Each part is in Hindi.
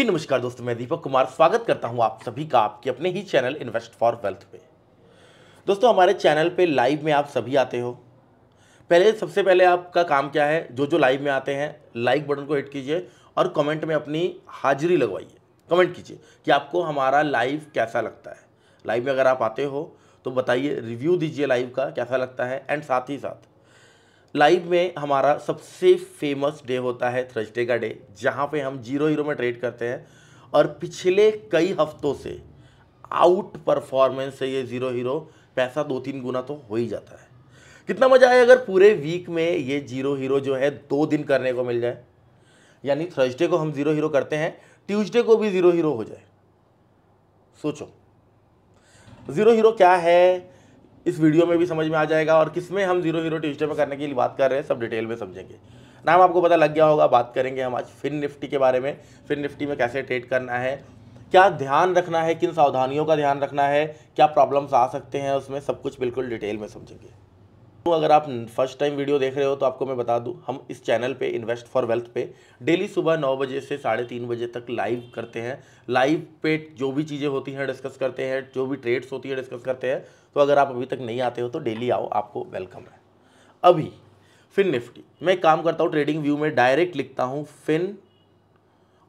ही नमस्कार दोस्तों मैं दीपक कुमार स्वागत करता हूं आप सभी का आपके अपने ही चैनल इन्वेस्ट फॉर वेल्थ पे दोस्तों हमारे चैनल पे लाइव में आप सभी आते हो पहले सबसे पहले आपका काम क्या है जो जो लाइव में आते हैं लाइक बटन को हिट कीजिए और कमेंट में अपनी हाजिरी लगवाइए कमेंट कीजिए कि आपको हमारा लाइव कैसा लगता है लाइव में अगर आप आते हो तो बताइए रिव्यू दीजिए लाइव का कैसा लगता है एंड साथ ही साथ लाइव में हमारा सबसे फेमस डे होता है थर्सडे का डे जहाँ पे हम जीरो हीरो में ट्रेड करते हैं और पिछले कई हफ्तों से आउट परफॉर्मेंस है ये ज़ीरो हीरो पैसा दो तीन गुना तो हो ही जाता है कितना मज़ा आए अगर पूरे वीक में ये जीरो हीरो जो है दो दिन करने को मिल जाए यानी थर्सडे को हम ज़ीरो हीरो करते हैं ट्यूजडे को भी ज़ीरो हीरो हो जाए सोचो ज़ीरो हीरो क्या है इस वीडियो में भी समझ में आ जाएगा और किस में हम जीरो हीरो ट्यूजडे में करने के लिए बात कर रहे हैं सब डिटेल में समझेंगे नाम आपको पता लग गया होगा बात करेंगे हम आज फिन निफ्टी के बारे में फिन निफ्टी में कैसे ट्रेड करना है क्या ध्यान रखना है किन सावधानियों का ध्यान रखना है क्या प्रॉब्लम्स आ सकते हैं उसमें सब कुछ बिल्कुल डिटेल में समझेंगे तो अगर आप फर्स्ट टाइम वीडियो देख रहे हो तो आपको मैं बता दूं हम इस चैनल पे इन्वेस्ट फॉर वेल्थ पे डेली सुबह नौ बजे से साढ़े तीन बजे तक लाइव करते हैं लाइव पे जो भी चीज़ें होती हैं डिस्कस करते हैं जो भी ट्रेड्स होती हैं डिस्कस करते हैं तो अगर आप अभी तक नहीं आते हो तो डेली आओ आपको वेलकम है अभी फिन निफ्टी मैं काम करता हूँ ट्रेडिंग व्यू में डायरेक्ट लिखता हूँ फिन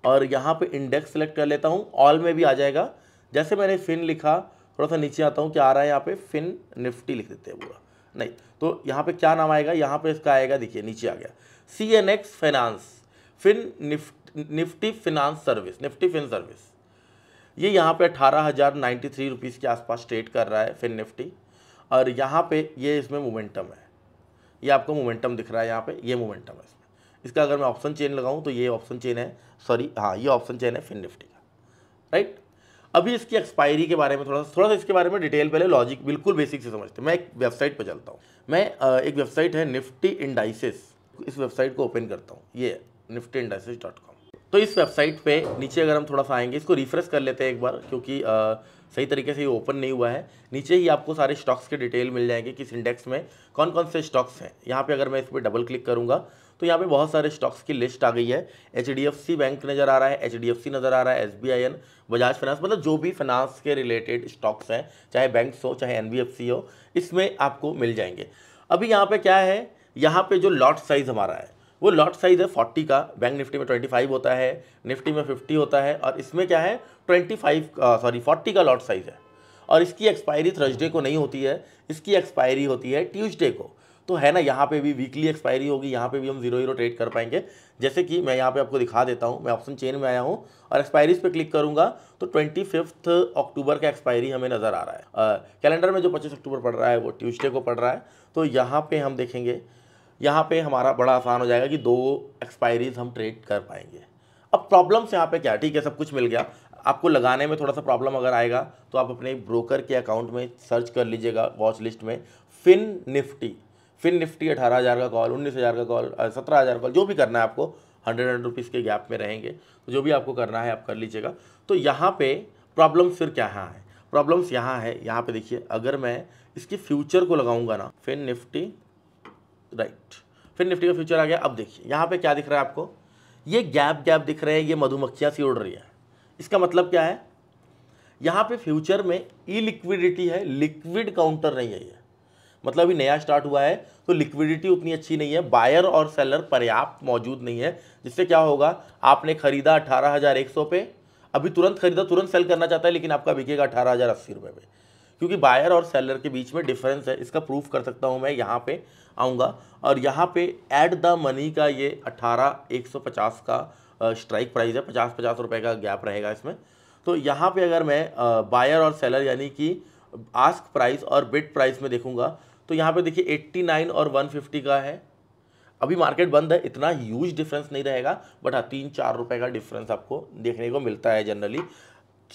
और यहाँ पर इंडेक्स सेलेक्ट कर लेता हूँ ऑल में भी आ जाएगा जैसे मैंने फिन लिखा थोड़ा सा नीचे आता हूँ क्या आ रहा है यहाँ पे फिन निफ्टी लिख देते हैं पूरा नहीं तो यहाँ पे क्या नाम आएगा यहाँ पे इसका आएगा देखिए नीचे आ गया C N X finance fin nift nifty finance service nifty fin service ये यहाँ पे अठारह हज़ार नाइन्टी थ्री रुपीज़ के आसपास ट्रेड कर रहा है फिन निफ्टी और यहाँ पे ये इसमें मोमेंटम है ये आपको मोमेंटम दिख रहा है यहाँ पे ये मोमेंटम है इसमें इसका अगर मैं ऑप्शन चेन लगाऊँ तो ये ऑप्शन चेन है सॉरी हाँ ये ऑप्शन चेन है फिन निफ्टी का राइट अभी इसकी एक्सपायरी के बारे में थोड़ा सा थोड़ा सा इसके बारे में डिटेल पहले लॉजिक बिल्कुल बेसिक से समझते हैं मैं एक वेबसाइट पर चलता हूँ मैं एक वेबसाइट है निफ्टी इंडाइसिस इस वेबसाइट को ओपन करता हूँ ये निफ्टी इंडाइसिस डॉट कॉम तो इस वेबसाइट पे नीचे अगर हम थोड़ा सा आएंगे इसको रिफ्रेश कर लेते हैं एक बार क्योंकि आ, सही तरीके से ये ओपन नहीं हुआ है नीचे ही आपको सारे स्टॉक्स के डिटेल मिल जाएंगे किस इंडेक्स में कौन कौन से स्टॉक्स हैं यहाँ पे अगर मैं इस पर डबल क्लिक करूँगा तो यहाँ पे बहुत सारे स्टॉक्स की लिस्ट आ गई है एच बैंक नज़र आ रहा है एच नज़र आ रहा है एस बजाज फाइनेंस मतलब जो भी फाइनेंस के रिलेटेड स्टॉक्स हैं चाहे बैंक्स हो चाहे एन हो इसमें आपको मिल जाएंगे अभी यहाँ पर क्या है यहाँ पर जो लॉट साइज़ हमारा है वो लॉट साइज़ है फोर्टी का बैंक निफ्टी में ट्वेंटी फाइव होता है निफ्टी में फिफ्टी होता है और इसमें क्या है ट्वेंटी फाइव सॉरी फोर्टी का लॉट साइज़ है और इसकी एक्सपायरी थर्सडे को नहीं होती है इसकी एक्सपायरी होती है ट्यूसडे को तो है ना यहाँ पे भी वीकली एक्सपायरी होगी यहाँ पे भी हम जीरो जीरो ट्रेड कर पाएंगे जैसे कि मैं यहाँ पे आपको दिखा देता हूँ मैं ऑप्शन चेन में आया हूँ और एक्सपायरीज पे क्लिक करूँगा तो ट्वेंटी फिफ्थ अक्टूबर का एक्सपायरी हमें नज़र आ रहा है कैलेंडर में जो पच्चीस अक्टूबर पड़ रहा है वो ट्यूजडे को पड़ रहा है तो यहाँ पर हम देखेंगे यहाँ पर हमारा बड़ा आसान हो जाएगा कि दो एक्सपायरीज हम ट्रेड कर पाएंगे अब प्रॉब्लम्स यहाँ पे क्या ठीक है सब कुछ मिल गया आपको लगाने में थोड़ा सा प्रॉब्लम अगर आएगा तो आप अपने ब्रोकर के अकाउंट में सर्च कर लीजिएगा वॉच लिस्ट में फिन निफ्टी फिर निफ्टी अठारह हज़ार का कॉल उन्नीस हज़ार का कॉल सत्रह हज़ार कॉल जो भी करना है आपको हंड्रेड हंड्रेड रुपीज़ के गैप में रहेंगे तो जो भी आपको करना है आप कर लीजिएगा तो यहाँ पे प्रॉब्लम्स फिर क्या है प्रॉब्लम्स यहाँ है यहाँ पे देखिए अगर मैं इसके फ्यूचर को लगाऊंगा ना फिर निफ्टी राइट फिर निफ्टी का फ्यूचर आ गया अब देखिए यहाँ पर क्या दिख रहा है आपको ये गैप गैप दिख रहे हैं ये मधुमक्खियाँ सी उड़ रही है इसका मतलब क्या है यहाँ पर फ्यूचर में ई लिक्विडिटी है लिक्विड काउंटर नहीं है ये मतलब अभी नया स्टार्ट हुआ है तो लिक्विडिटी उतनी अच्छी नहीं है बायर और सेलर पर्याप्त मौजूद नहीं है जिससे क्या होगा आपने खरीदा अठारह हज़ार एक सौ पे अभी तुरंत खरीदा तुरंत सेल करना चाहता है लेकिन आपका बिकेगा अठारह हज़ार अस्सी रुपये पे क्योंकि बायर और सेलर के बीच में डिफरेंस है इसका प्रूफ कर सकता हूँ मैं यहाँ पर आऊँगा और यहाँ पर एट द मनी का ये अट्ठारह एक सौ पचास का स्ट्राइक प्राइस है पचास पचास रुपये का गैप रहेगा इसमें तो यहाँ पे अगर मैं बायर और सेलर यानी कि आस्क प्राइस और बिट प्राइस में देखूँगा तो यहाँ पे देखिए 89 और 150 का है अभी मार्केट बंद है इतना ह्यूज डिफरेंस नहीं रहेगा बट हाँ तीन चार रुपये का डिफरेंस आपको देखने को मिलता है जनरली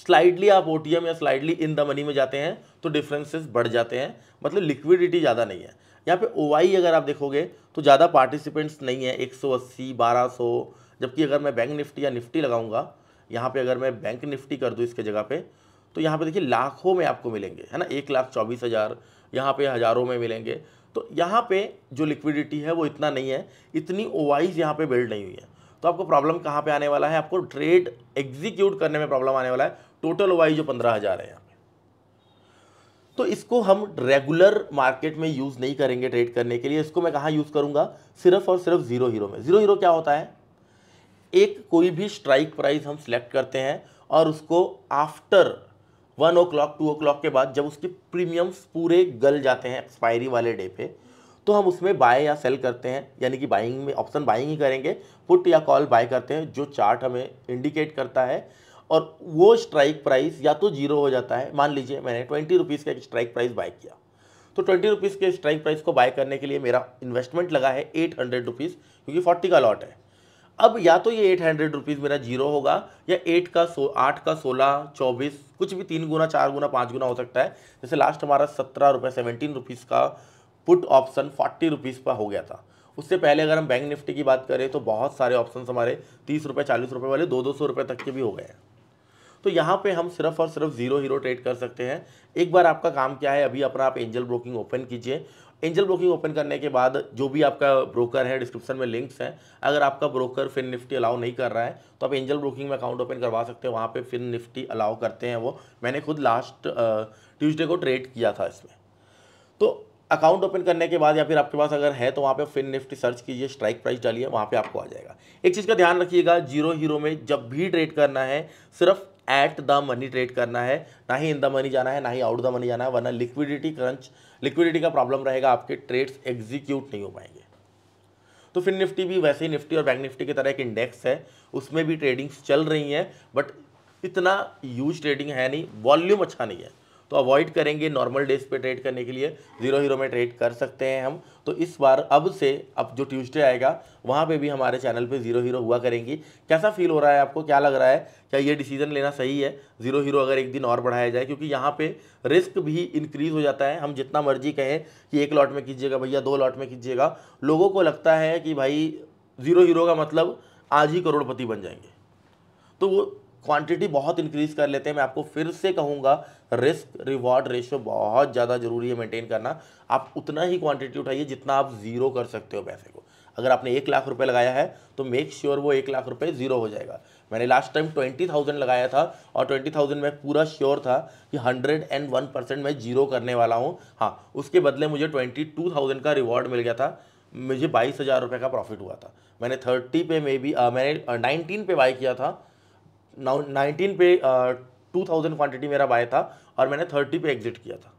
स्लाइडली आप ओ या स्लाइडली इन द मनी में जाते हैं तो डिफरेंसेस बढ़ जाते हैं मतलब लिक्विडिटी ज़्यादा नहीं है यहाँ पे ओ अगर आप देखोगे तो ज़्यादा पार्टिसिपेंट्स नहीं है एक सौ जबकि अगर मैं बैंक निफ्टी या निफ्टी लगाऊंगा यहाँ पे अगर मैं बैंक निफ्टी कर दूँ इसके जगह पे तो यहाँ पे देखिए लाखों में आपको मिलेंगे है ना एक लाख चौबीस हज़ार यहाँ पे हज़ारों में मिलेंगे तो यहाँ पे जो लिक्विडिटी है वो इतना नहीं है इतनी ओवाइज यहाँ पे बिल्ड नहीं हुई है तो आपको प्रॉब्लम कहाँ पे आने वाला है आपको ट्रेड एग्जीक्यूट करने में प्रॉब्लम आने वाला है टोटल ओवाइज जो पंद्रह हज़ार है यहाँ पे तो इसको हम रेगुलर मार्केट में यूज़ नहीं करेंगे ट्रेड करने के लिए इसको मैं कहाँ यूज़ करूँगा सिर्फ और सिर्फ ज़ीरो हीरो में ज़ीरो हीरो क्या होता है एक कोई भी स्ट्राइक प्राइस हम सिलेक्ट करते हैं और उसको after one o'clock two o'clock के बाद जब उसके प्रीमियम्स पूरे गल जाते हैं एक्सपायरी वाले डे पे तो हम उसमें बाय या सेल करते हैं यानी कि बाइंग में ऑप्शन बाइंग ही करेंगे पुट या कॉल बाय करते हैं जो चार्ट हमें इंडिकेट करता है और वो स्ट्राइक प्राइस या तो जीरो हो जाता है मान लीजिए मैंने ट्वेंटी रुपीज़ का एक स्ट्राइक प्राइस बाय किया तो ट्वेंटी रुपीज़ के स्ट्राइक प्राइस को बाय करने के लिए मेरा इन्वेस्टमेंट लगा है एट हंड्रेड रुपीज़ क्योंकि फोर्टी का लॉट है अब या तो ये एट हंड्रेड रुपीज़ मेरा जीरो होगा या एट का सो आठ का सोलह चौबीस कुछ भी तीन गुना चार गुना पाँच गुना हो सकता है जैसे लास्ट हमारा सत्रह रुपये सेवेंटीन रुपीज़ का पुट ऑप्शन फोर्टी रुपीज़ पर हो गया था उससे पहले अगर हम बैंक निफ्टी की बात करें तो बहुत सारे ऑप्शन हमारे तीस रुपये चालीस रुपये वाले दो दो सौ रुपये तक के भी हो गए हैं तो यहाँ पे हम सिर्फ और सिर्फ जीरो हीरो ट्रेड कर सकते हैं एक बार आपका काम क्या है अभी अपना आप एंजल ब्रोकिंग ओपन कीजिए एंजल ब्रोकिंग ओपन करने के बाद जो भी आपका ब्रोकर है डिस्क्रिप्शन में लिंक्स हैं अगर आपका ब्रोकर फिन निफ्टी अलाउ नहीं कर रहा है तो आप एंजल ब्रोकिंग में अकाउंट ओपन करवा सकते हैं वहाँ पे फिन निफ्टी अलाउ करते हैं वो मैंने खुद लास्ट ट्यूजडे को ट्रेड किया था इसमें तो अकाउंट ओपन करने के बाद या फिर आपके पास अगर है तो वहाँ पे फिन निफ्टी सर्च कीजिए स्ट्राइक प्राइस डालिए वहाँ पे आपको आ जाएगा एक चीज़ का ध्यान रखिएगा जीरो हीरो में जब भी ट्रेड करना है सिर्फ एट द मनी ट्रेड करना है ना ही इन द मनी जाना है ना ही आउट द मनी जाना है वरना लिक्विडिटी क्रंच लिक्विडिटी का प्रॉब्लम रहेगा आपके ट्रेड्स एग्जीक्यूट नहीं हो पाएंगे तो फिर निफ्टी भी वैसे ही निफ्टी और बैंक निफ्टी की तरह एक इंडेक्स है उसमें भी ट्रेडिंग्स चल रही हैं बट इतना यूज ट्रेडिंग है नहीं वॉल्यूम अच्छा नहीं है तो अवॉइड करेंगे नॉर्मल डेज पे ट्रेड करने के लिए जीरो हीरो में ट्रेड कर सकते हैं हम तो इस बार अब से अब जो ट्यूसडे आएगा वहाँ पे भी हमारे चैनल पे जीरो हीरो हुआ करेंगी कैसा फील हो रहा है आपको क्या लग रहा है क्या ये डिसीजन लेना सही है जीरो हीरो अगर एक दिन और बढ़ाया जाए क्योंकि यहाँ पे रिस्क भी इंक्रीज हो जाता है हम जितना मर्जी कहें कि एक लॉट में कीजिएगा भैया दो लॉट में कीजिएगा लोगों को लगता है कि भाई जीरो हीरो का मतलब आज ही करोड़पति बन जाएंगे तो वो क्वांटिटी बहुत इंक्रीज कर लेते हैं मैं आपको फिर से कहूँगा रिस्क रिवॉर्ड रेशियो बहुत ज़्यादा ज़रूरी है मेंटेन करना आप उतना ही क्वांटिटी उठाइए जितना आप ज़ीरो कर सकते हो पैसे को अगर आपने एक लाख रुपए लगाया है तो मेक श्योर sure वो एक लाख रुपए जीरो हो जाएगा मैंने लास्ट टाइम ट्वेंटी थाउजेंड लगाया था और ट्वेंटी थाउजेंड में पूरा श्योर था कि हंड्रेड एंड वन परसेंट मैं जीरो करने वाला हूँ हाँ उसके बदले मुझे ट्वेंटी टू थाउजेंड का रिवॉर्ड मिल गया था मुझे बाईस हज़ार रुपये का प्रॉफिट हुआ था मैंने थर्टी पे मे भी आ, मैंने नाइनटीन पे बाई किया था नाइनटीन पे टू थाउजेंड क्वान्टिटी मेरा बाय था और मैंने थर्टी पे एग्जिट किया था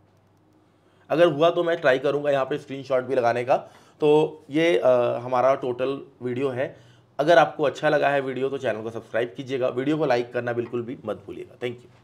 अगर हुआ तो मैं ट्राई करूँगा यहाँ पे स्क्रीनशॉट भी लगाने का तो ये आ, हमारा टोटल वीडियो है अगर आपको अच्छा लगा है वीडियो तो चैनल को सब्सक्राइब कीजिएगा वीडियो को लाइक करना बिल्कुल भी मत भूलिएगा थैंक यू